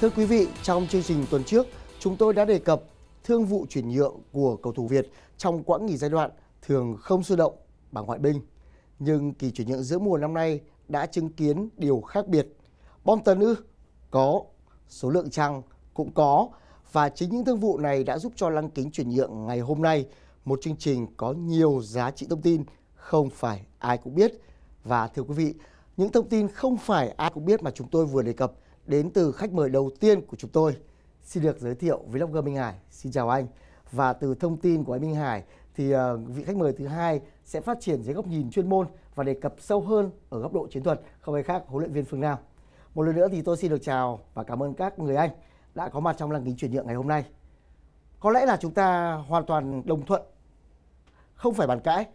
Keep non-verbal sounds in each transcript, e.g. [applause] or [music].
Thưa quý vị, trong chương trình tuần trước, chúng tôi đã đề cập thương vụ chuyển nhượng của cầu thủ Việt trong quãng nghỉ giai đoạn thường không sôi động bằng ngoại binh. Nhưng kỳ chuyển nhượng giữa mùa năm nay đã chứng kiến điều khác biệt. Bom tấn ư? Có. Số lượng trăng cũng có. Và chính những thương vụ này đã giúp cho lăng kính chuyển nhượng ngày hôm nay một chương trình có nhiều giá trị thông tin không phải ai cũng biết. Và thưa quý vị, những thông tin không phải ai cũng biết mà chúng tôi vừa đề cập – đến từ khách mời đầu tiên của chúng tôi. Xin được giới thiệu vlogger Minh Hải. Xin chào anh. Và từ thông tin của anh Minh Hải thì ờ, vị khách mời thứ hai sẽ phát triển dưới góc nhìn chuyên môn và đề cập sâu hơn ở góc độ chiến thuật không ai khác huấn luyện viên Phương Nam. Một lần nữa thì tôi xin được chào và cảm ơn các người anh đã có mặt trong lăng kính chuyển nhượng ngày hôm nay. Có lẽ là chúng ta hoàn toàn đồng thuận, không phải bàn cãi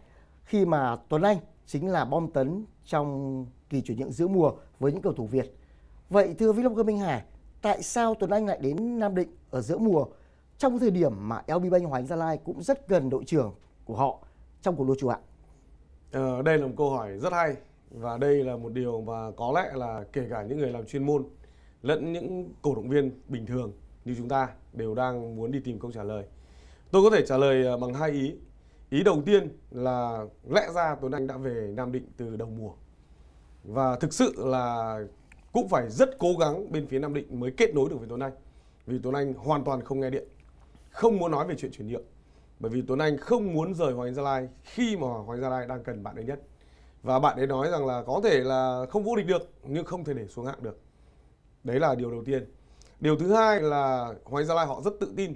khi mà Tuấn Anh chính là bom tấn trong kỳ chuyển nhượng giữa mùa với những cầu thủ Việt. Vậy thưa vlogger Minh Hải, tại sao Tuấn Anh lại đến Nam Định ở giữa mùa trong thời điểm mà LB Bank Hoàng Gia Lai cũng rất gần đội trưởng của họ trong cuộc đua chủ ạ? Ờ, đây là một câu hỏi rất hay và đây là một điều mà có lẽ là kể cả những người làm chuyên môn lẫn những cổ động viên bình thường như chúng ta đều đang muốn đi tìm câu trả lời. Tôi có thể trả lời ờ, bằng hai ý. Ý đầu tiên là lẽ ra Tuấn Anh đã về Nam Định từ đầu mùa. Và thực sự là cũng phải rất cố gắng bên phía Nam Định mới kết nối được với Tuấn Anh. Vì Tuấn Anh hoàn toàn không nghe điện, không muốn nói về chuyện chuyển nhượng. Bởi vì Tuấn Anh không muốn rời Hoàng Anh Gia Lai khi mà Hoàng Anh Gia Lai đang cần bạn ấy nhất. Và bạn ấy nói rằng là có thể là không vô địch được nhưng không thể để xuống hạng được. Đấy là điều đầu tiên. Điều thứ hai là Hoàng Anh Gia Lai họ rất tự tin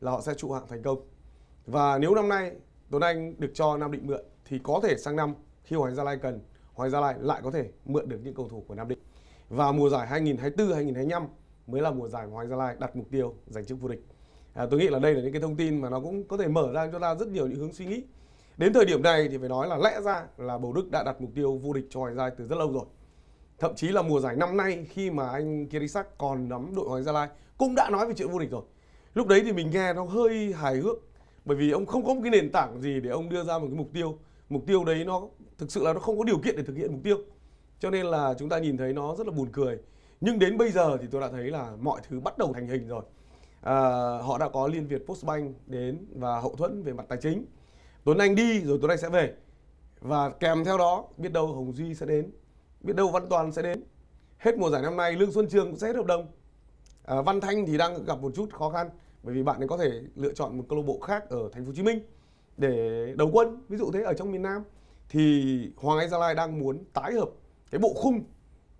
là họ sẽ trụ hạng thành công. Và nếu năm nay Tuấn Anh được cho Nam Định mượn thì có thể sang năm khi Hoàng anh Gia Lai cần, Hoàng anh Gia Lai lại có thể mượn được những cầu thủ của Nam Định và mùa giải 2024-2025 mới là mùa giải mà Hoàng Gia Lai đặt mục tiêu giành chức vô địch. À, tôi nghĩ là đây là những cái thông tin mà nó cũng có thể mở ra cho ta rất nhiều những hướng suy nghĩ. Đến thời điểm này thì phải nói là lẽ ra là Bầu Đức đã đặt mục tiêu vô địch cho Hoàng Gia Lai từ rất lâu rồi. Thậm chí là mùa giải năm nay khi mà anh Kirisak còn nắm đội Hoàng Gia Lai cũng đã nói về chuyện vô địch rồi. Lúc đấy thì mình nghe nó hơi hài hước bởi vì ông không có một cái nền tảng gì để ông đưa ra một cái mục tiêu. Mục tiêu đấy nó thực sự là nó không có điều kiện để thực hiện mục tiêu cho nên là chúng ta nhìn thấy nó rất là buồn cười nhưng đến bây giờ thì tôi đã thấy là mọi thứ bắt đầu thành hình rồi à, họ đã có liên việt postbank đến và hậu thuẫn về mặt tài chính tuấn anh đi rồi tuấn anh sẽ về và kèm theo đó biết đâu hồng duy sẽ đến biết đâu văn toàn sẽ đến hết mùa giải năm nay lương xuân trường cũng sẽ hết hợp đồng à, văn thanh thì đang gặp một chút khó khăn bởi vì bạn ấy có thể lựa chọn một câu lạc bộ khác ở thành phố hồ chí minh để đầu quân ví dụ thế ở trong miền nam thì hoàng anh gia lai đang muốn tái hợp cái bộ khung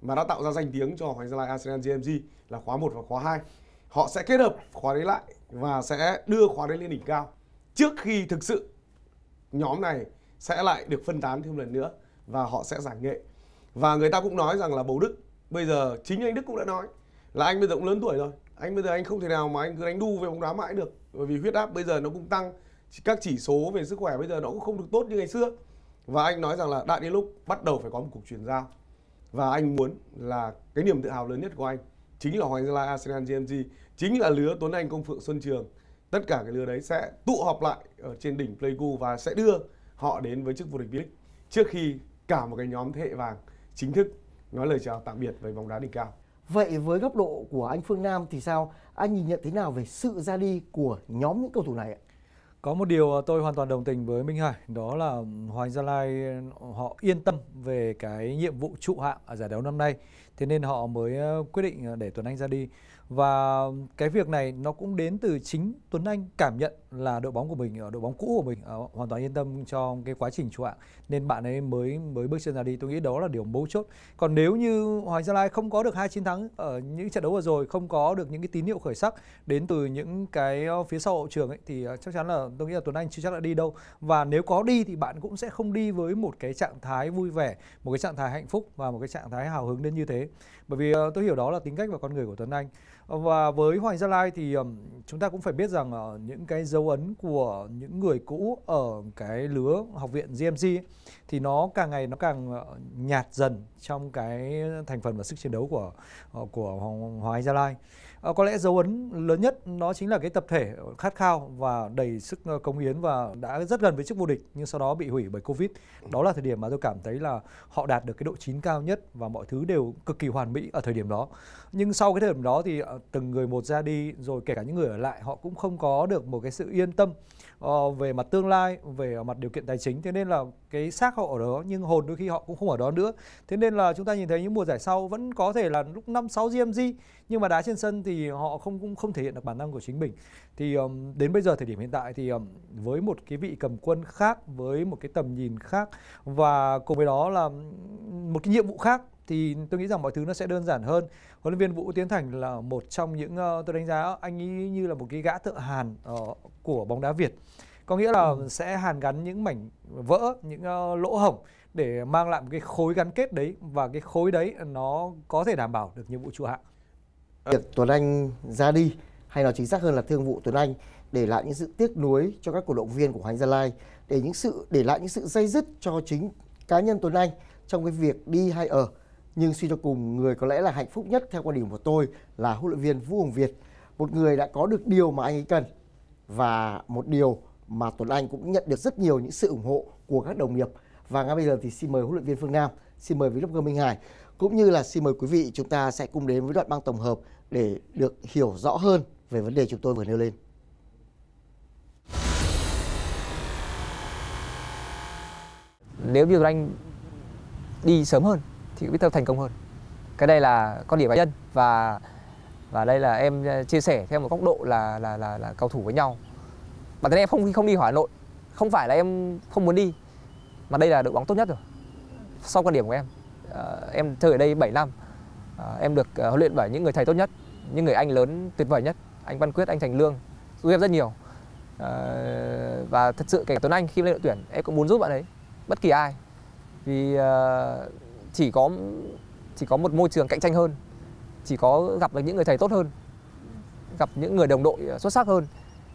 mà đã tạo ra danh tiếng cho Hoàng Gia Lai Arsenal GMG là khóa 1 và khóa 2 họ sẽ kết hợp khóa đấy lại và sẽ đưa khóa đấy lên đỉnh cao trước khi thực sự nhóm này sẽ lại được phân tán thêm lần nữa và họ sẽ giải nghệ và người ta cũng nói rằng là bầu đức bây giờ chính anh đức cũng đã nói là anh bây giờ cũng lớn tuổi rồi anh bây giờ anh không thể nào mà anh cứ đánh đu về bóng đá mãi được bởi vì huyết áp bây giờ nó cũng tăng các chỉ số về sức khỏe bây giờ nó cũng không được tốt như ngày xưa và anh nói rằng là đã đến lúc bắt đầu phải có một cuộc chuyển giao và anh muốn là cái niềm tự hào lớn nhất của anh chính là Hoàng Gia Lai Arsenal GMG chính là lứa Tuấn Anh Công Phượng Xuân Trường tất cả cái lứa đấy sẽ tụ họp lại ở trên đỉnh Pleiku và sẽ đưa họ đến với chức vô địch V-League trước khi cả một cái nhóm thế hệ vàng chính thức nói lời chào tạm biệt với bóng đá đỉnh cao. Vậy với góc độ của anh Phương Nam thì sao? Anh nhìn nhận thế nào về sự ra đi của nhóm những cầu thủ này ạ? Có một điều ờ, tôi hoàn toàn đồng tình với Minh Hải, đó là Hoàng Gia Lai họ yên tâm về cái nhiệm vụ trụ hạng ở giải đấu năm nay. Thế nên họ mới ờ, quyết định ờ, để Tuấn Anh ra đi và cái việc này nó cũng đến từ chính Tuấn Anh cảm nhận là đội bóng của mình ở ờ, đội bóng cũ của mình ờ, hoàn toàn yên tâm cho cái quá trình chủ hạng nên bạn ấy mới mới bước chân ra đi tôi nghĩ đó là điều mấu chốt còn nếu như Hoàng Gia Lai không có được hai chiến thắng ở những trận đấu vừa rồi không có được những cái tín hiệu khởi sắc đến từ những cái ờ, phía sau hậu trường ấy thì chắc chắn là tôi nghĩ là Tuấn Anh chưa chắc đã đi đâu và nếu có đi thì bạn cũng sẽ không đi với một cái trạng thái vui vẻ một cái trạng thái hạnh phúc và một cái trạng thái hào hứng đến như thế bởi vì ờ, tôi hiểu đó là tính cách và con người của Tuấn Anh ờ, và với Hoàng Gia Lai thì chúng ta cũng phải biết rằng uh, những cái dấu ấn của những người cũ ở cái lứa học viện GMC thì nó càng ngày nó càng nhạt dần trong cái thành phần và sức chiến đấu của của Hoàng Gia Lai Ờ, có lẽ dấu ấn lớn nhất nó chính là cái tập thể khát khao và đầy sức ờ, cống hiến và đã rất gần với chức vô địch nhưng sau đó bị hủy bởi Covid. Đó là thời điểm mà tôi cảm thấy là họ đạt được cái độ chín cao nhất và mọi thứ đều cực kỳ hoàn mỹ ở thời điểm đó. Nhưng sau cái thời điểm đó thì ờ, từng người một ra đi rồi kể cả những người ở lại họ cũng không có được một cái sự yên tâm Ờ, về mặt tương lai về mặt điều kiện tài chính thế nên là cái xác họ ở đó nhưng hồn đôi khi họ cũng không ở đó nữa thế nên là chúng ta nhìn thấy những mùa giải sau vẫn có thể là lúc năm sáu GMG nhưng mà đá trên sân thì họ không cũng không thể hiện được bản năng của chính mình thì đến bây giờ thời điểm hiện tại thì với một cái vị cầm quân khác với một cái tầm nhìn khác và cùng với đó là một cái nhiệm vụ khác thì tôi nghĩ rằng mọi thứ nó sẽ đơn giản hơn huấn luyện viên vũ tiến thành là một trong những uh, tôi đánh giá anh ấy như là một cái gã thợ hàn uh, của bóng đá việt có nghĩa là ừ. sẽ hàn gắn những mảnh vỡ những uh, lỗ hổng để mang lại một cái khối gắn kết đấy và cái khối đấy nó có thể đảm bảo được nhiệm vụ trụ hạng việc Tuấn Anh ra đi hay nói chính xác hơn là thương vụ Tuấn Anh để lại những sự tiếc nuối cho các cổ động viên của Hoàng Gia Lai để những sự để lại những sự dây dứt cho chính cá nhân Tuấn Anh trong cái việc đi hay ở nhưng suy cho cùng người có lẽ là hạnh phúc nhất theo quan điểm của tôi là huấn luyện viên Vũ Hồng Việt. Một người đã có được điều mà anh ấy cần và một điều mà Tuấn Anh cũng nhận được rất nhiều những sự ủng hộ của các đồng nghiệp. Và ngay bây giờ thì xin mời huấn luyện viên Phương Nam, xin mời vlogger Minh Hải cũng như là xin mời quý vị chúng ta sẽ cùng đến với đoạn băng tổng hợp để được hiểu rõ hơn về vấn đề chúng tôi vừa nêu lên. Nếu như Tuấn Anh đi sớm hơn thì biết Victor thành công hơn cái đây là con điểm cá nhân và và đây là em ờ, chia sẻ theo một góc độ là là là, là cầu thủ với nhau bản thân em không không đi hỏi Hà Nội không phải là em không muốn đi mà đây là đội bóng tốt nhất rồi sau quan điểm của em ờ, em chơi ở đây 7 năm ờ, em được huấn luyện bởi những người thầy tốt nhất những người anh lớn tuyệt vời nhất anh Văn Quyết anh Thành Lương giúp em rất nhiều và thật sự kể cả Tuấn Anh khi lên đội tuyển em cũng muốn giúp bạn ấy bất kỳ ai vì chỉ có chỉ có một môi trường cạnh tranh hơn chỉ có gặp được những người thầy tốt hơn gặp những người đồng đội ờ, xuất sắc hơn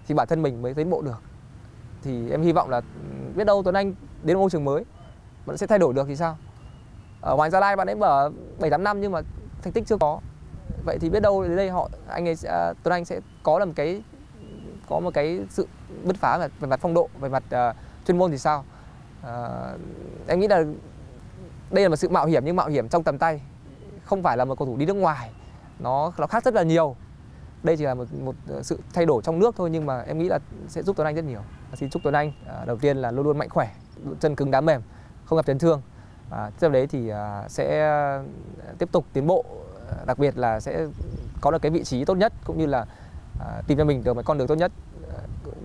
thì bản thân mình mới tiến bộ được thì em hy vọng là ừ, biết đâu Tuấn Anh đến môi trường mới bạn sẽ thay đổi được thì sao ở ngoài Gia Lai bạn ấy mở bảy tám năm nhưng mà thành tích chưa có vậy thì biết đâu đến đây họ anh ấy uh, Tuấn Anh sẽ có là một cái có một cái sự bứt phá về, về mặt phong độ về mặt uh, chuyên môn thì sao uh, em nghĩ là đây là một sự mạo hiểm nhưng mạo hiểm trong tầm tay không phải là một cầu thủ đi nước ngoài nó nó khác rất là nhiều đây chỉ là một, một ờ, sự thay đổi trong nước thôi nhưng mà em nghĩ là sẽ giúp Tuấn Anh rất nhiều xin chúc Tuấn Anh à, đầu tiên là luôn luôn mạnh khỏe chân cứng đá mềm không gặp chấn thương à, tiếp đấy thì à, sẽ à, tiếp tục tiến bộ đặc biệt là sẽ có được cái vị trí tốt nhất cũng như là tìm cho mình được một con đường tốt nhất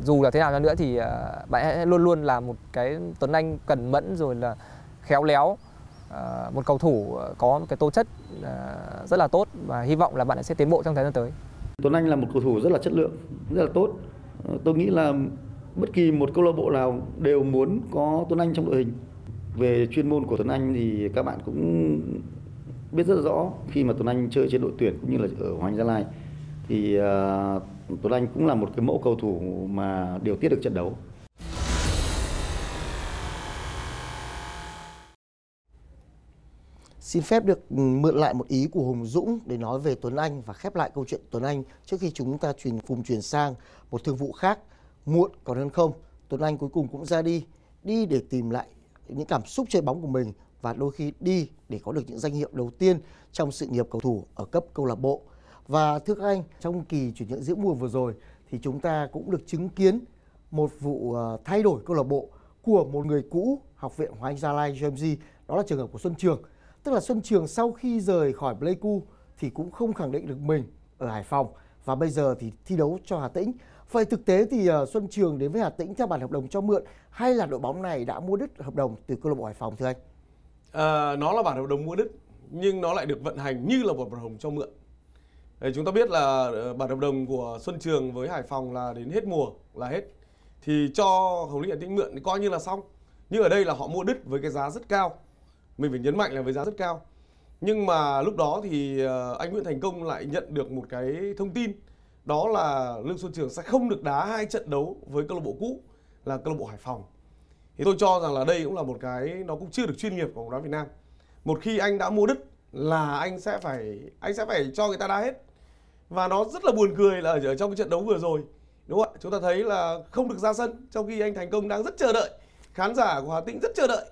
dù là thế nào nữa thì bạn hãy luôn luôn là một cái Tuấn Anh cẩn mẫn rồi là khéo léo Ờ, một cầu thủ ờ, có một cái tố chất ờ, rất là tốt và hy vọng là bạn sẽ tiến bộ trong thời gian tới. Tuấn Anh là một cầu thủ rất là chất lượng, rất là tốt. Tôi nghĩ là bất kỳ một câu lạc bộ nào đều muốn có Tuấn Anh trong đội hình. Về chuyên môn của Tuấn Anh thì các bạn cũng biết rất rõ khi mà Tuấn Anh chơi trên đội tuyển cũng như là ở Hoàng Gia Lai thì Tuấn Anh cũng là một cái mẫu cầu thủ mà điều tiết được trận đấu. Xin phép được ừ, mượn lại một ý của Hùng Dũng để nói về Tuấn Anh và khép lại câu chuyện Tuấn Anh trước khi chúng ta chuyển phùng chuyển sang một thương vụ khác muộn còn hơn không. Tuấn Anh cuối cùng cũng ra đi, đi để tìm lại những cảm xúc chơi bóng của mình và đôi khi đi để có được những danh hiệu đầu tiên trong sự nghiệp cầu thủ ở cấp câu lạc bộ. Và thưa các anh, trong kỳ chuyển nhượng giữa mùa vừa rồi thì chúng ta cũng được chứng kiến một vụ ờ, thay đổi câu lạc bộ của một người cũ học viện Hoàng Anh Gia Lai James G, đó là trường hợp của Xuân Trường. Tức là Xuân Trường sau khi rời khỏi Pleiku thì cũng không khẳng định được mình ở Hải Phòng và bây giờ thì thi đấu cho Hà Tĩnh. Vậy thực tế thì ờ, Xuân Trường đến với Hà Tĩnh theo bản hợp đồng cho mượn hay là đội bóng này đã mua đứt hợp đồng từ câu lạc bộ Hải Phòng thưa anh? À, nó là bản hợp đồng mua đứt nhưng nó lại được vận hành như là một bản hợp đồng cho mượn. chúng ta biết là ờ, bản hợp đồng của Xuân Trường với Hải Phòng là đến hết mùa là hết thì cho Hồng Lĩnh Hà Tĩnh mượn thì coi như là xong. Nhưng ở đây là họ mua đứt với cái giá rất cao mình phải nhấn mạnh là với giá rất cao nhưng mà lúc đó thì ờ, anh Nguyễn Thành Công lại nhận được một cái thông tin đó là Lương Xuân Trường sẽ không được đá hai trận đấu với câu lạc bộ cũ là câu lạc bộ Hải Phòng. Thì tôi cho rằng là đây cũng là một cái nó cũng chưa được chuyên nghiệp của bóng đá Việt Nam. Một khi anh đã mua đất là anh sẽ phải anh sẽ phải cho người ta đá hết. Và nó rất là buồn cười là ở trong cái trận đấu vừa rồi đúng không ạ? Chúng ta thấy là không được ra sân trong khi anh Thành Công đang rất chờ đợi. Khán giả của Hà Tĩnh rất chờ đợi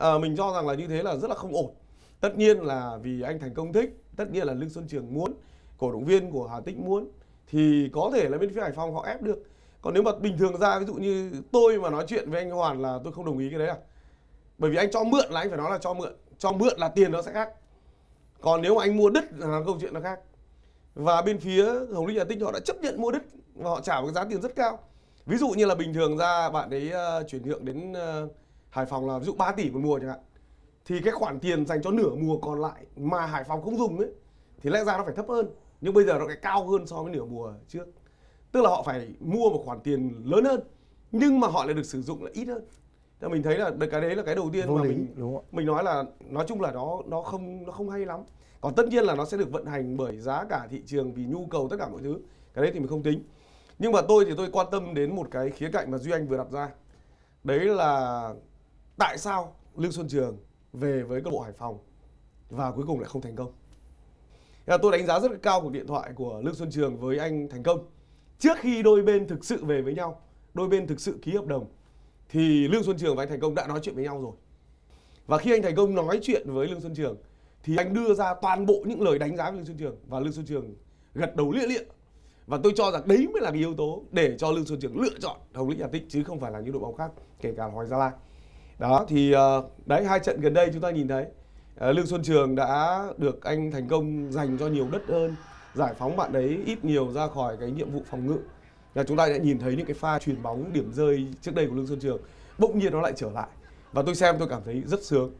à, mình cho rằng là như thế là rất là không ổn tất nhiên là vì anh thành công thích tất nhiên là lương xuân trường muốn cổ động viên của hà Tĩnh muốn thì có thể là bên phía hải phòng họ ép được còn nếu mà bình thường ra ví dụ như tôi mà nói chuyện với anh hoàn là tôi không đồng ý cái đấy à bởi vì anh cho mượn là anh phải nói là cho mượn cho mượn là tiền nó sẽ khác còn nếu mà anh mua đất, là câu chuyện nó khác và bên phía hồng lĩnh hà Tĩnh họ đã chấp nhận mua đất, và họ trả một cái giá tiền rất cao ví dụ như là bình thường ra bạn ấy uh, chuyển nhượng đến uh, Hải Phòng là ví dụ 3 tỷ một mùa chẳng hạn thì cái khoản tiền dành cho nửa mùa còn lại mà Hải Phòng không dùng ấy thì lẽ ra nó phải thấp hơn nhưng bây giờ nó lại cao hơn so với nửa mùa trước tức là họ phải mua một khoản tiền lớn hơn nhưng mà họ lại được sử dụng là ít hơn thì mình thấy là cái đấy là cái đầu tiên Vô mà lý, mình đúng không? mình nói là nói chung là nó nó không nó không hay lắm còn tất nhiên là nó sẽ được vận hành bởi giá cả thị trường vì nhu cầu tất cả mọi thứ cái đấy thì mình không tính nhưng mà tôi thì tôi quan tâm đến một cái khía cạnh mà duy anh vừa đặt ra đấy là tại sao Lương Xuân Trường về với câu bộ Hải Phòng và cuối cùng lại không thành công. tôi đánh giá rất cao cuộc điện thoại của Lương Xuân Trường với anh Thành Công. Trước khi đôi bên thực sự về với nhau, đôi bên thực sự ký hợp đồng thì Lương Xuân Trường và anh Thành Công đã nói chuyện với nhau rồi. Và khi anh Thành Công nói chuyện với Lương Xuân Trường thì anh đưa ra toàn bộ những lời đánh giá của Lương Xuân Trường và Lương Xuân Trường gật đầu lịa lịa. Và tôi cho rằng đấy mới là cái yếu tố để cho Lương Xuân Trường lựa chọn Hồng Lĩnh Hà Tĩnh chứ không phải là những đội bóng khác, kể cả Hoàng Gia Lai đó thì ờ, đấy hai trận gần đây chúng ta nhìn thấy ờ, lương xuân trường đã được anh thành công dành cho nhiều đất hơn giải phóng bạn đấy ít nhiều ra khỏi cái nhiệm vụ phòng ngự là chúng ta đã nhìn thấy những cái pha chuyển bóng điểm rơi trước đây của lương xuân trường bỗng nhiên nó lại trở lại và tôi xem tôi cảm thấy rất sướng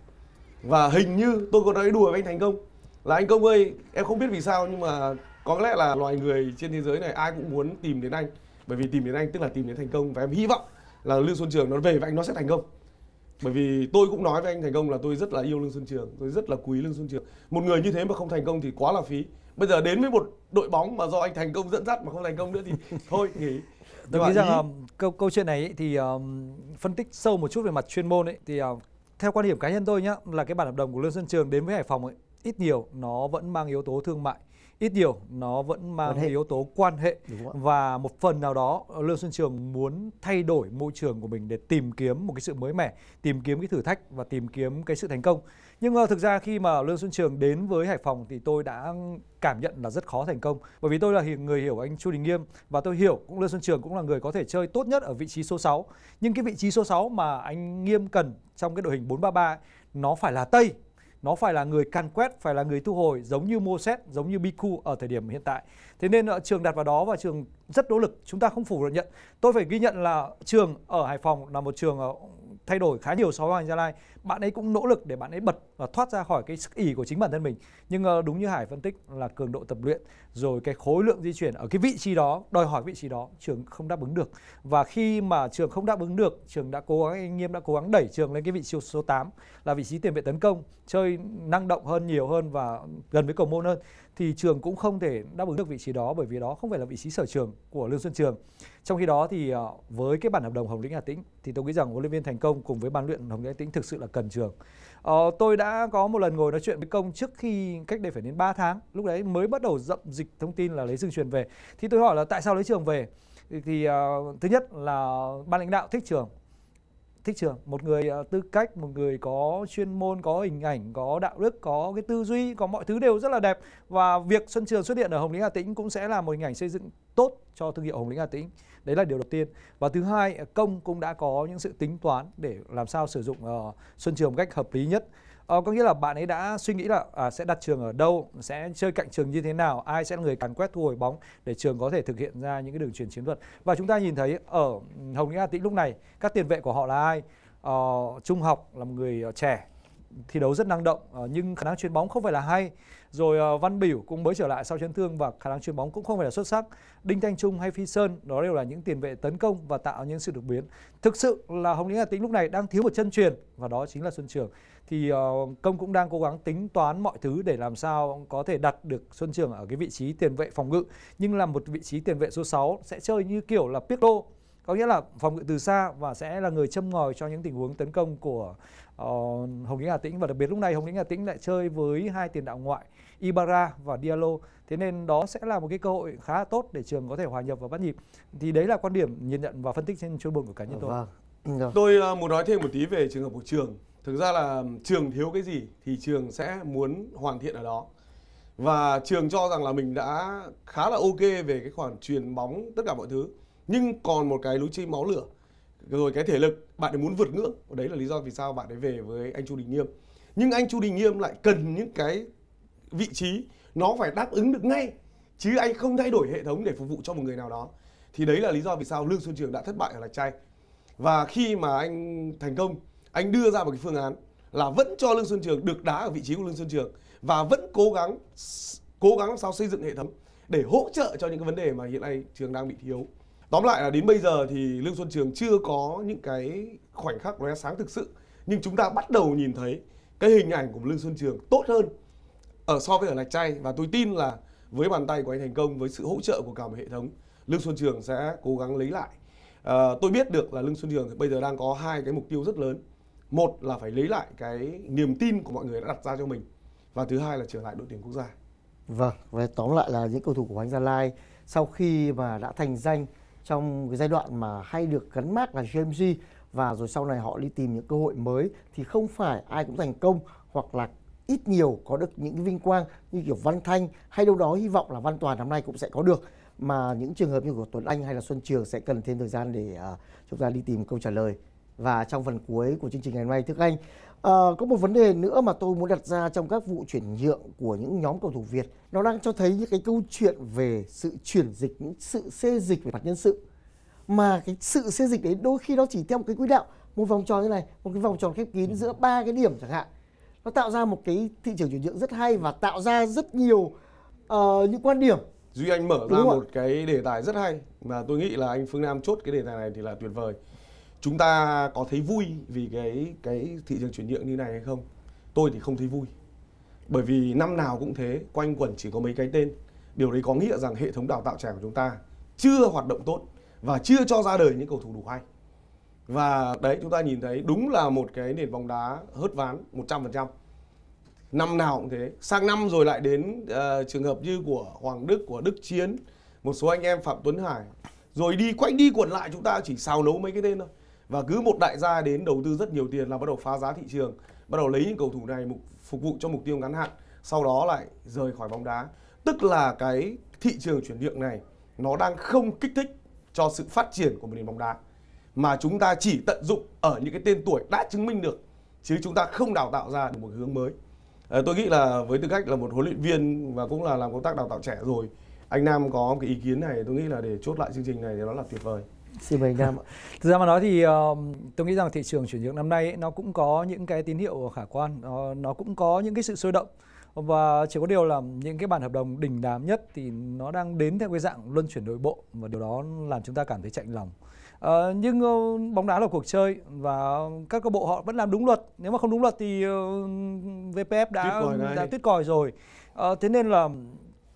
và hình như tôi có nói đùa với anh thành công là anh công ơi em không biết vì sao nhưng mà có lẽ là loài người trên thế giới này ai cũng muốn tìm đến anh bởi vì tìm đến anh tức là tìm đến thành công và em hy vọng là lương xuân trường nó về và anh nó sẽ thành công bởi vì tôi cũng nói với anh thành công là tôi rất là yêu lương xuân trường tôi rất là quý lương xuân trường một người như thế mà không thành công thì quá là phí bây giờ đến với một đội bóng mà do anh thành công dẫn dắt mà không thành công nữa thì [laughs] thôi nghỉ tôi nghĩ rằng ý... Ờ, câu câu chuyện này ấy, thì um, phân tích sâu một chút về mặt chuyên môn ấy thì uh, theo quan điểm cá nhân tôi nhá là cái bản hợp đồng của lương xuân trường đến với hải phòng ấy ít nhiều nó vẫn mang yếu tố thương mại ít nhiều nó vẫn mang quan yếu tố quan hệ và một phần nào đó Lương Xuân Trường muốn thay đổi môi trường của mình để tìm kiếm một cái sự mới mẻ, tìm kiếm cái thử thách và tìm kiếm cái sự thành công. Nhưng uh, thực ra khi mà Lương Xuân Trường đến với Hải Phòng thì tôi đã cảm nhận là rất khó thành công bởi vì tôi là người hiểu anh Chu Đình Nghiêm và tôi hiểu cũng Lương Xuân Trường cũng là người có thể chơi tốt nhất ở vị trí số 6. Nhưng cái vị trí số 6 mà anh Nghiêm cần trong cái đội hình 433 ấy, nó phải là Tây nó phải là người can quét, phải là người thu hồi giống như Moses, giống như Biku ở thời điểm hiện tại. Thế nên ờ, trường đặt vào đó và trường rất nỗ lực, chúng ta không phủ nhận. Tôi phải ghi nhận là trường ở Hải Phòng là một trường ờ, thay đổi khá nhiều so với Hoàng Gia Lai bạn ấy cũng nỗ lực để bạn ấy bật và thoát ra khỏi cái sức ỉ của chính bản thân mình nhưng ờ, đúng như Hải phân tích là cường độ tập luyện rồi cái khối lượng di chuyển ở cái vị trí đó đòi hỏi vị trí đó trường không đáp ứng được và khi mà trường không đáp ứng được trường đã cố gắng anh nghiêm đã cố gắng đẩy trường lên cái vị trí số 8 là vị trí tiền vệ tấn công chơi năng động hơn nhiều hơn và gần với cầu môn hơn thì trường cũng không thể đáp ứng được vị trí đó bởi vì đó không phải là vị trí sở trường của Lương Xuân Trường. Trong khi đó thì ờ, với cái bản hợp đồng Hồng Lĩnh Hà Tĩnh thì tôi nghĩ rằng huấn luyện viên thành công cùng với ban luyện Hồng Lĩnh Hà Tĩnh thực sự là cần trường. Ờ, tôi đã có một lần ngồi nói chuyện với công trước khi cách đây phải đến 3 tháng, lúc đấy mới bắt đầu dậm dịch thông tin là lấy Dương Truyền về. Thì tôi hỏi là tại sao lấy trường về? Thì, uh, thứ nhất là ban lãnh đạo thích trường thích trường một người ờ, tư cách một người có chuyên môn có hình ảnh có đạo đức có cái tư duy có mọi thứ đều rất là đẹp và việc xuân trường xuất hiện ở hồng lĩnh hà tĩnh cũng sẽ là một hình ảnh xây dựng tốt cho thương hiệu hồng lĩnh hà tĩnh đấy là điều đầu tiên và thứ hai công cũng đã có những sự tính toán để làm sao sử dụng uh, xuân trường một cách hợp lý nhất Ờ, có nghĩa là bạn ấy đã suy nghĩ là à, sẽ đặt trường ở đâu, sẽ chơi cạnh trường như thế nào, ai sẽ là người càn quét thu hồi bóng để trường có thể thực hiện ra những cái đường truyền chiến thuật. Và chúng ta nhìn thấy ở Hồng Lĩnh Hà Tĩnh lúc này các tiền vệ của họ là ai? Ờ, trung học là một người ờ, trẻ thi đấu rất năng động ờ, nhưng khả năng chuyền bóng không phải là hay rồi ờ, Văn Biểu cũng mới trở lại sau chấn thương và khả năng chuyền bóng cũng không phải là xuất sắc. Đinh Thanh Trung hay Phi Sơn đó đều là những tiền vệ tấn công và tạo những sự đột biến. Thực sự là Hồng Lĩnh Hà Tĩnh lúc này đang thiếu một chân truyền và đó chính là Xuân Trường. Thì ờ, công cũng đang cố gắng tính toán mọi thứ để làm sao có thể đặt được Xuân Trường ở cái vị trí tiền vệ phòng ngự nhưng là một vị trí tiền vệ số 6 sẽ chơi như kiểu là Pirlo có nghĩa là phòng ngự từ xa và sẽ là người châm ngòi cho những tình huống tấn công của uh, Hồng Lĩnh Hà Tĩnh và đặc biệt lúc này Hồng Lĩnh Hà Tĩnh lại chơi với hai tiền đạo ngoại Ibarra và Diallo. Thế nên đó sẽ là một cái cơ hội khá là tốt để trường có thể hòa nhập và bắt nhịp. Thì đấy là quan điểm nhìn nhận và phân tích trên chuyên buồn của cá nhân dạ, tôi. Vâng. Ừ, tôi ờ, muốn nói thêm một tí về trường hợp của trường. Thực ra là trường thiếu cái gì thì trường sẽ muốn hoàn thiện ở đó. Và trường cho rằng là mình đã khá là ok về cái khoản truyền bóng tất cả mọi thứ. Nhưng còn một cái lối chơi máu lửa rồi cái thể lực bạn ấy muốn vượt ngưỡng đấy là lý do vì sao bạn ấy về với anh chu đình nghiêm nhưng anh chu đình nghiêm lại cần những cái vị trí nó phải đáp ứng được ngay chứ anh không thay đổi hệ thống để phục vụ cho một người nào đó thì đấy là lý do vì sao lương xuân trường đã thất bại ở lạch chay và khi mà anh thành công anh đưa ra một cái phương án là vẫn cho lương xuân trường được đá ở vị trí của lương xuân trường và vẫn cố gắng cố gắng làm sao xây dựng hệ thống để hỗ trợ cho những cái vấn đề mà hiện nay trường đang bị thiếu tóm lại là đến bây giờ thì lương xuân trường chưa có những cái khoảnh khắc lóe sáng thực sự nhưng chúng ta bắt đầu nhìn thấy cái hình ảnh của lương xuân trường tốt hơn ở ờ, so với ở lạch chay và tôi tin là với bàn tay của anh thành công với sự hỗ trợ của cả một hệ thống lương xuân trường sẽ cố gắng lấy lại à, tôi biết được là lương xuân trường bây giờ đang có hai cái mục tiêu rất lớn một là phải lấy lại cái niềm tin của mọi người đã đặt ra cho mình và thứ hai là trở lại đội tuyển quốc gia vâng và tóm lại là những cầu thủ của anh gia lai sau khi mà đã thành danh trong cái giai đoạn mà hay được gắn mác là JMG và rồi sau này họ đi tìm những cơ hội mới thì không phải ai cũng thành công hoặc là ít nhiều có được những cái vinh quang như kiểu Văn Thanh hay đâu đó hy vọng là Văn Toàn năm nay cũng sẽ có được mà những trường hợp như của Tuấn Anh hay là Xuân Trường sẽ cần thêm thời gian để uh, chúng ta đi tìm câu trả lời và trong phần cuối của chương trình ngày hôm nay Thức Anh uh, có một vấn đề nữa mà tôi muốn đặt ra trong các vụ chuyển nhượng của những nhóm cầu thủ Việt nó đang cho thấy những cái câu chuyện về sự chuyển dịch những sự xê dịch về mặt nhân sự mà cái sự xê dịch đấy đôi khi nó chỉ theo một cái quỹ đạo một vòng tròn như này một cái vòng tròn khép kín giữa ba cái điểm chẳng hạn nó tạo ra một cái thị trường chuyển nhượng rất hay và tạo ra rất nhiều uh, những quan điểm duy anh mở Đúng ra rồi. một cái đề tài rất hay và tôi nghĩ là anh phương nam chốt cái đề tài này thì là tuyệt vời chúng ta có thấy vui vì cái cái thị trường chuyển nhượng như này hay không tôi thì không thấy vui bởi vì năm nào cũng thế quanh quẩn chỉ có mấy cái tên điều đấy có nghĩa rằng hệ thống đào tạo trẻ của chúng ta chưa hoạt động tốt và chưa cho ra đời những cầu thủ đủ hay và đấy chúng ta nhìn thấy đúng là một cái nền bóng đá hớt ván 100% năm nào cũng thế sang năm rồi lại đến uh, trường hợp như của Hoàng Đức của Đức Chiến một số anh em Phạm Tuấn Hải rồi đi quanh đi quẩn lại chúng ta chỉ xào nấu mấy cái tên thôi và cứ một đại gia đến đầu tư rất nhiều tiền là bắt đầu phá giá thị trường bắt đầu lấy những cầu thủ này mục, phục vụ cho mục tiêu ngắn hạn sau đó lại rời khỏi bóng đá tức là cái thị trường chuyển nhượng này nó đang không kích thích cho sự phát triển của một nền bóng đá mà chúng ta chỉ tận dụng ở những cái tên tuổi đã chứng minh được chứ chúng ta không đào tạo ra được một hướng mới à, tôi nghĩ là với tư cách là một huấn luyện viên và cũng là làm công tác đào tạo trẻ rồi anh Nam có một cái ý kiến này tôi nghĩ là để chốt lại chương trình này thì nó là tuyệt vời xin mời anh Nam ạ. [laughs] Thực ra mà nói thì uh, tôi nghĩ rằng thị trường chuyển nhượng năm nay ấy, nó cũng có những cái tín hiệu khả quan, nó, nó cũng có những cái sự sôi động và chỉ có điều là những cái bản hợp đồng đỉnh đám nhất thì nó đang đến theo cái dạng luân chuyển nội bộ và điều đó làm chúng ta cảm thấy chạnh lòng. Ờ, nhưng uh, bóng đá là cuộc chơi và các câu bộ họ vẫn làm đúng luật nếu mà không đúng luật thì uh, ờ, VPF đã tuyết đã tuyết còi rồi ờ, thế nên là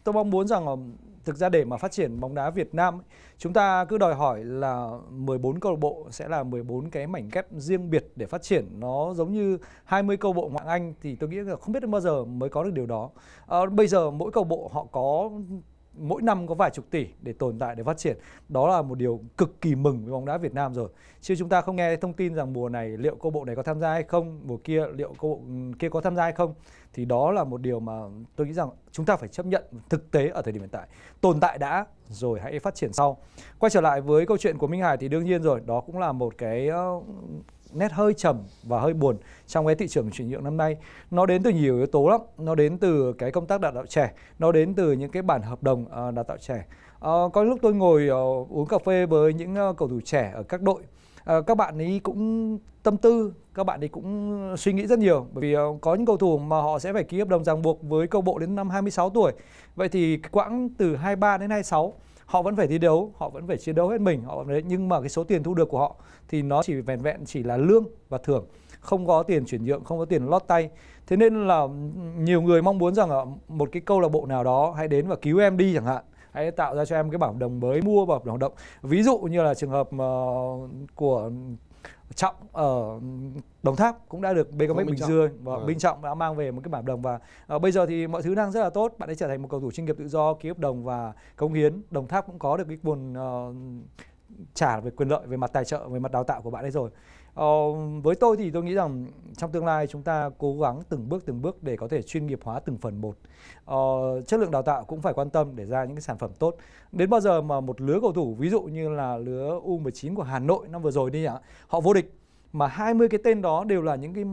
tôi mong muốn rằng uh, thực ra để mà phát triển bóng đá Việt Nam chúng ta cứ đòi hỏi là 14 câu lạc bộ sẽ là 14 cái mảnh ghép riêng biệt để phát triển nó giống như 20 câu bộ ngoại Anh thì tôi nghĩ là không biết đến bao giờ mới có được điều đó à, bây giờ mỗi câu bộ họ có mỗi năm có vài chục tỷ để tồn tại để phát triển đó là một điều cực kỳ mừng với bóng đá Việt Nam rồi chứ chúng ta không nghe thông tin rằng mùa này liệu câu bộ này có tham gia hay không mùa kia liệu câu bộ ừ, kia có tham gia hay không thì đó là một điều mà tôi nghĩ rằng chúng ta phải chấp nhận thực tế ở thời điểm hiện tại tồn tại đã rồi hãy phát triển sau quay trở lại với câu chuyện của Minh Hải thì đương nhiên rồi đó cũng là một cái ờ, nét hơi trầm và hơi buồn trong cái thị trường chuyển nhượng năm nay. Nó đến từ nhiều yếu tố lắm, nó đến từ cái công tác đào tạo trẻ, nó đến từ những cái bản hợp đồng uh, đào tạo trẻ. Uh, có lúc tôi ngồi uh, uống cà phê với những uh, cầu thủ trẻ ở các đội uh, các bạn ấy cũng tâm tư các bạn ấy cũng suy nghĩ rất nhiều bởi vì uh, có những cầu thủ mà họ sẽ phải ký hợp đồng ràng buộc với câu bộ đến năm 26 tuổi vậy thì quãng từ 23 đến 26 họ vẫn phải thi đấu họ vẫn phải chiến đấu hết mình họ đấy nhưng mà cái số tiền thu được của họ thì nó chỉ vẹn vẹn chỉ là lương và thưởng không có tiền chuyển nhượng không có tiền lót tay thế nên là nhiều người mong muốn rằng là một cái câu lạc bộ nào đó hãy đến và cứu em đi chẳng hạn hãy tạo ra cho em cái bảo đồng mới mua bảo hợp đồng động ví dụ như là trường hợp ờ, của trọng ở đồng tháp cũng đã được bkmx bình dương và vâng, à. Vâng. minh trọng đã mang về một cái bản đồng và à, bây giờ thì mọi thứ đang rất là tốt bạn ấy trở thành một cầu thủ chuyên nghiệp tự do ký hợp đồng và công hiến đồng tháp cũng có được cái nguồn uh, trả về quyền lợi về mặt tài trợ về mặt đào tạo của bạn ấy rồi Ờ, với tôi thì tôi nghĩ rằng trong tương lai chúng ta cố gắng từng bước từng bước để có thể chuyên nghiệp hóa từng phần một. Ờ, chất lượng đào tạo cũng phải quan tâm để ra những cái sản phẩm tốt. Đến bao giờ mà một lứa cầu thủ ví dụ như là lứa U19 của Hà Nội năm vừa rồi đi ạ, họ vô địch mà 20 cái tên đó đều là những cái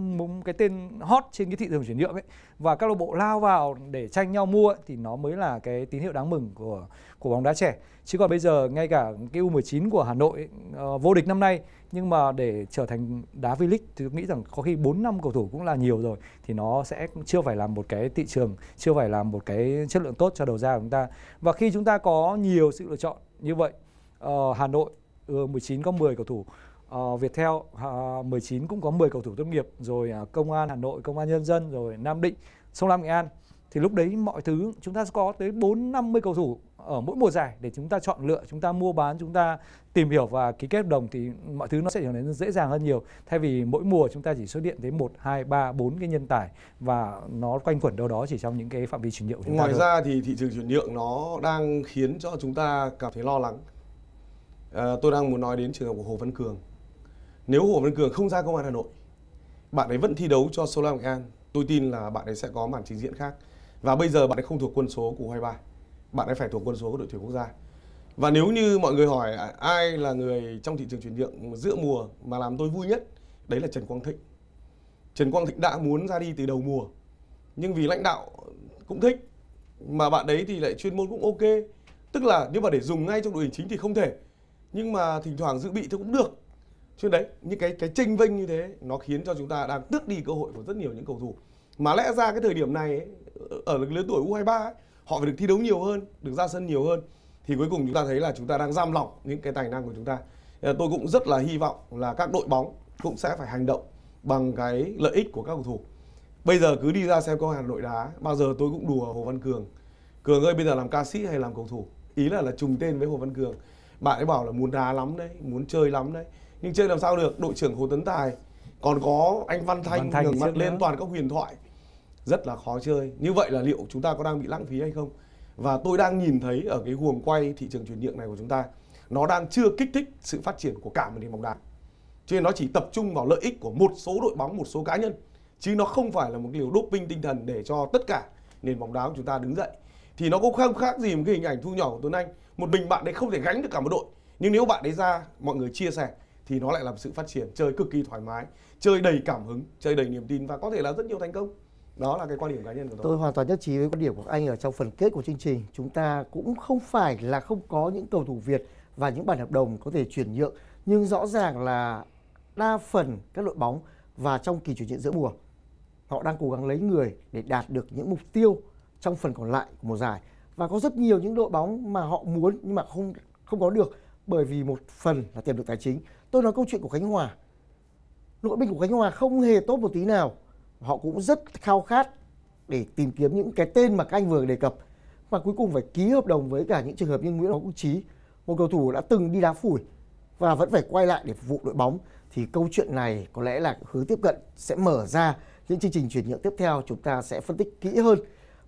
cái tên hot trên cái thị trường chuyển nhượng ấy và các câu bộ lao vào để tranh nhau mua ấy, thì nó mới là cái tín hiệu đáng mừng của của bóng đá trẻ. Chứ còn bây giờ ngay cả cái U19 của Hà Nội uh, vô địch năm nay nhưng mà để trở thành đá V-League thì tôi nghĩ rằng có khi 4 năm cầu thủ cũng là nhiều rồi thì nó sẽ chưa phải là một cái thị trường, chưa phải là một cái chất lượng tốt cho đầu ra của chúng ta. Và khi chúng ta có nhiều sự lựa chọn như vậy, uh, Hà Nội U19 ờ, có 10 cầu thủ uh, Viettel uh, à, 19 cũng có 10 cầu thủ tốt nghiệp rồi uh, công an Hà Nội, công an nhân dân rồi Nam Định, Sông Lam Nghệ An thì lúc đấy mọi thứ chúng ta sẽ có tới 4 50 cầu thủ ở mỗi mùa giải để chúng ta chọn lựa, chúng ta mua bán, chúng ta tìm hiểu và ký kết đồng thì mọi thứ nó sẽ trở nên dễ dàng hơn nhiều thay vì mỗi mùa chúng ta chỉ xuất hiện tới 1 2 3 4 cái nhân tài và nó quanh quẩn đâu đó chỉ trong những cái phạm vi chuyển nhượng Ngoài Ngoài ra thì thị trường chuyển nhượng nó đang khiến cho chúng ta cảm thấy lo lắng. À, tôi đang muốn nói đến trường hợp của Hồ Văn Cường nếu Hồ Văn Cường không ra công an Hà Nội, bạn ấy vẫn thi đấu cho Solar Nghệ An, tôi tin là bạn ấy sẽ có màn trình diễn khác. Và bây giờ bạn ấy không thuộc quân số của U23, bạn ấy phải thuộc quân số của đội tuyển quốc gia. Và nếu như mọi người hỏi ai là người trong thị trường chuyển nhượng giữa mùa mà làm tôi vui nhất, đấy là Trần Quang Thịnh. Trần Quang Thịnh đã muốn ra đi từ đầu mùa, nhưng vì lãnh đạo cũng thích, mà bạn đấy thì lại chuyên môn cũng ok. Tức là nếu mà để dùng ngay trong đội hình chính thì không thể, nhưng mà thỉnh thoảng dự bị thì cũng được chứ đấy những cái cái tranh vinh như thế nó khiến cho chúng ta đang tước đi cơ hội của rất nhiều những cầu thủ mà lẽ ra cái thời điểm này ấy, ở lứa tuổi U23 ấy, họ phải được thi đấu nhiều hơn được ra sân nhiều hơn thì cuối cùng chúng ta thấy là chúng ta đang giam lỏng những cái tài năng của chúng ta ờ, tôi cũng rất là hy vọng là các đội bóng cũng sẽ phải hành động bằng cái lợi ích của các cầu thủ bây giờ cứ đi ra xem câu hà nội đá bao giờ tôi cũng đùa hồ văn cường cường ơi bây giờ làm ca sĩ hay làm cầu thủ ý là là trùng tên với hồ văn cường bạn ấy bảo là muốn đá lắm đấy muốn chơi lắm đấy nhưng chơi làm sao được đội trưởng hồ tấn tài còn có anh văn thanh, văn thanh ngẩng mặt lên nữa. toàn các huyền thoại rất là khó chơi như vậy là liệu chúng ta có đang bị lãng phí hay không và tôi đang nhìn thấy ở cái guồng quay thị trường chuyển nhượng này của chúng ta nó đang chưa kích thích sự phát triển của cả một nền bóng đá cho nên nó chỉ tập trung vào lợi ích của một số đội bóng một số cá nhân chứ nó không phải là một liều doping tinh thần để cho tất cả nền bóng đá của chúng ta đứng dậy thì nó cũng không khác gì một cái hình ảnh thu nhỏ của Tuấn Anh một mình bạn đấy không thể gánh được cả một đội nhưng nếu bạn đấy ra mọi người chia sẻ thì nó lại là sự phát triển chơi cực kỳ thoải mái chơi đầy cảm hứng chơi đầy niềm tin và có thể là rất nhiều thành công đó là cái quan điểm cá nhân của tôi tôi hoàn toàn nhất trí với quan điểm của anh ở trong phần kết của chương trình chúng ta cũng không phải là không có những cầu thủ việt và những bản hợp đồng có thể chuyển nhượng nhưng rõ ràng là đa phần các đội bóng và trong kỳ chuyển nhượng giữa mùa họ đang cố gắng lấy người để đạt được những mục tiêu trong phần còn lại của mùa giải và có rất nhiều những đội bóng mà họ muốn nhưng mà không không có được bởi vì một phần là tiềm lực tài chính tôi nói câu chuyện của khánh hòa nội binh của khánh hòa không hề tốt một tí nào họ cũng rất khao khát để tìm kiếm những cái tên mà các anh vừa đề cập và cuối cùng phải ký hợp đồng với cả những trường hợp như nguyễn hoàng quốc trí một cầu thủ đã từng đi đá phủi và vẫn phải quay lại để phục vụ đội bóng thì câu chuyện này có lẽ là hướng tiếp cận sẽ mở ra những chương trình chuyển nhượng tiếp theo chúng ta sẽ phân tích kỹ hơn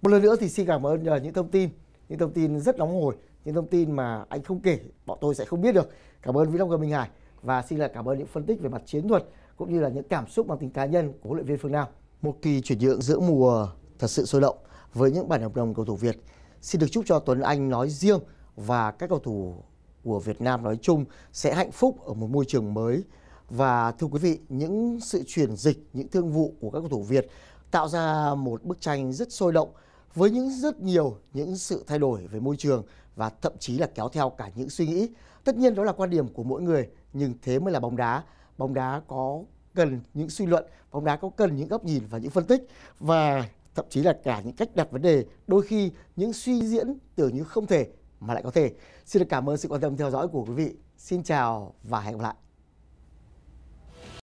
một lần nữa thì xin cảm ơn ờ, những thông tin những thông tin rất nóng hổi những thông tin mà anh không kể bọn tôi sẽ không biết được cảm ơn vĩ long và minh hải và xin là cảm ơn những phân tích về mặt chiến thuật cũng như là những cảm xúc bằng tính cá nhân của huấn luyện viên phương nam một kỳ chuyển nhượng giữa mùa thật sự sôi động với những bản hợp đồng cầu thủ việt xin được chúc cho tuấn anh nói riêng và các cầu thủ của Việt Nam nói chung sẽ hạnh phúc ở một môi trường mới và thưa quý vị những sự chuyển dịch những thương vụ của các cầu thủ Việt tạo ra một bức tranh rất sôi động với những rất nhiều những sự thay đổi về môi trường và thậm chí là kéo theo cả những suy nghĩ. Tất nhiên đó là quan điểm của mỗi người nhưng thế mới là bóng đá. Bóng đá có cần những suy luận, bóng đá có cần những góc nhìn và những phân tích và thậm chí là cả những cách đặt vấn đề, đôi khi những suy diễn tưởng như không thể mà lại có thể. Xin được cảm ơn sự quan tâm theo dõi của quý vị. Xin chào và hẹn gặp lại.